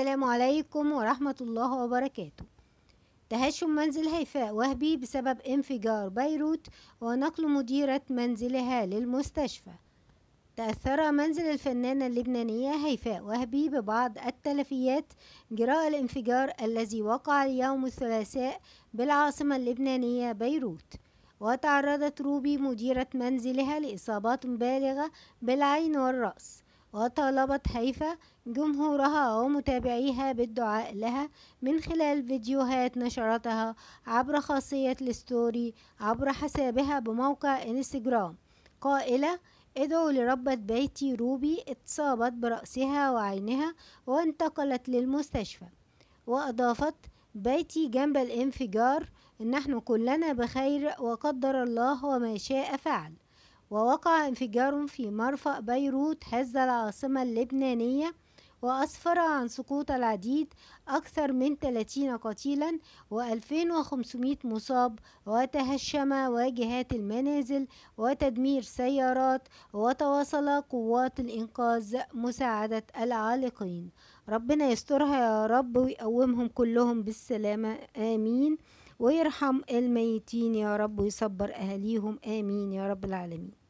السلام عليكم ورحمة الله وبركاته تهشم منزل هيفاء وهبي بسبب انفجار بيروت ونقل مديرة منزلها للمستشفى تأثر منزل الفنانة اللبنانية هيفاء وهبي ببعض التلفيات جراء الانفجار الذي وقع اليوم الثلاثاء بالعاصمة اللبنانية بيروت وتعرضت روبي مديرة منزلها لإصابات بالغة بالعين والرأس وطالبت هيفا جمهورها ومتابعيها بالدعاء لها من خلال فيديوهات نشرتها عبر خاصية الستوري عبر حسابها بموقع انستجرام قائلة ادعو لربة بيتي روبي اتصابت برأسها وعينها وانتقلت للمستشفى وأضافت بيتي جنب الانفجار نحن كلنا بخير وقدر الله وما شاء فعل ووقع انفجار في مرفأ بيروت هز العاصمة اللبنانية وأسفر عن سقوط العديد أكثر من 30 قتيلا و2500 مصاب وتهشم واجهات المنازل وتدمير سيارات وتواصل قوات الإنقاذ مساعدة العالقين ربنا يسترها يا رب ويقومهم كلهم بالسلامة آمين ويرحم الميتين يا رب ويصبر أهاليهم آمين يا رب العالمين